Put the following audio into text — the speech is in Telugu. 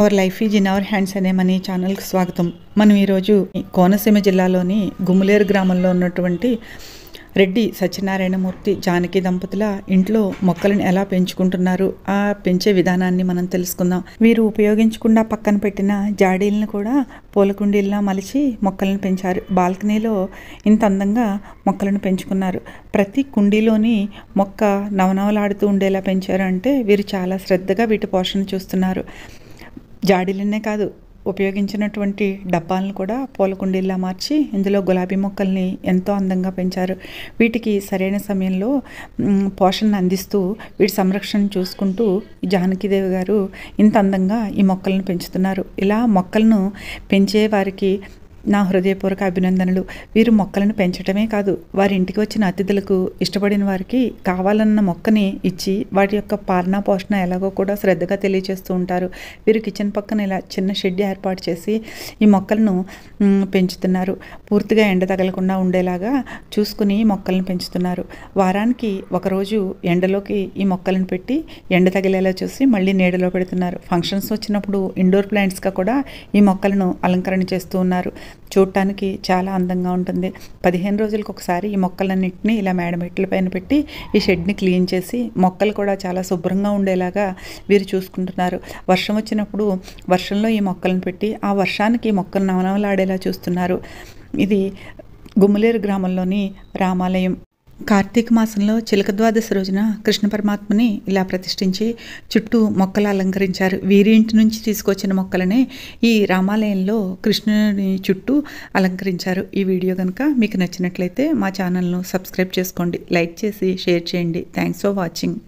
hour life is in our hands అనే మనీ ఛానల్కి స్వాగతం మనం ఈరోజు కోనసీమ జిల్లాలోని గుములేరు గ్రామంలో ఉన్నటువంటి రెడ్డి సత్యనారాయణమూర్తి జానకి దంపతుల ఇంట్లో మొక్కలను ఎలా పెంచుకుంటున్నారు ఆ పెంచే విధానాన్ని మనం తెలుసుకుందాం వీరు ఉపయోగించకుండా పక్కన పెట్టిన జాడీలను కూడా పూలకుండీల్లా మలిచి మొక్కలను పెంచారు బాల్కనీలో ఇంత అందంగా మొక్కలను పెంచుకున్నారు ప్రతి కుండీలోని మొక్క నవనవలాడుతూ ఉండేలా పెంచారు అంటే వీరు చాలా శ్రద్ధగా వీటి పోషణ చూస్తున్నారు జాడీలనే కాదు ఉపయోగించినటువంటి డబ్బాలను కూడా పూల కుండీల్లా మార్చి ఇందులో గులాబీ మొక్కల్ని ఎంతో అందంగా పెంచారు వీటికి సరైన సమయంలో పోషణ అందిస్తూ వీటి సంరక్షణ చూసుకుంటూ జానకీదేవి గారు ఇంత అందంగా ఈ మొక్కలను పెంచుతున్నారు ఇలా మొక్కలను పెంచే వారికి నా హృదయపూర్వక అభినందనలు వీరు మొక్కలను పెంచడమే కాదు వారి ఇంటికి వచ్చిన అతిథులకు ఇష్టపడిన వారికి కావాలన్న మొక్కని ఇచ్చి వాటి యొక్క పాలన పోషణ ఎలాగో కూడా శ్రద్ధగా తెలియజేస్తూ ఉంటారు వీరు కిచెన్ పక్కన ఇలా చిన్న షెడ్ ఏర్పాటు చేసి ఈ మొక్కలను పెంచుతున్నారు పూర్తిగా ఎండ తగలకుండా ఉండేలాగా చూసుకుని మొక్కలను పెంచుతున్నారు వారానికి ఒకరోజు ఎండలోకి ఈ మొక్కలను పెట్టి ఎండ తగిలేలా చూసి మళ్ళీ నీడలో పెడుతున్నారు ఫంక్షన్స్ వచ్చినప్పుడు ఇండోర్ ప్లాంట్స్గా కూడా ఈ మొక్కలను అలంకరణ చేస్తూ ఉన్నారు చూడటానికి చాలా అందంగా ఉంటుంది పదిహేను రోజులకు ఒకసారి ఈ మొక్కలన్నింటినీ ఇలా మేడ మెట్ల పైన పెట్టి ఈ షెడ్ని క్లీన్ చేసి మొక్కలు కూడా చాలా శుభ్రంగా ఉండేలాగా వీరు చూసుకుంటున్నారు వర్షం వచ్చినప్పుడు వర్షంలో ఈ మొక్కలను పెట్టి ఆ వర్షానికి మొక్కలు నవనవలాడేలా చూస్తున్నారు ఇది గుమ్మలేరు గ్రామంలోని రామాలయం కార్తీక మాసంలో చిలక ద్వాదశ రోజున కృష్ణ పరమాత్మని ఇలా ప్రతిష్ఠించి చుట్టూ మొక్కలు అలంకరించారు వీరి ఇంటి నుంచి తీసుకొచ్చిన మొక్కలనే ఈ రామాలయంలో కృష్ణుని చుట్టూ అలంకరించారు ఈ వీడియో కనుక మీకు నచ్చినట్లయితే మా ఛానల్ను సబ్స్క్రైబ్ చేసుకోండి లైక్ చేసి షేర్ చేయండి థ్యాంక్స్ ఫర్ వాచింగ్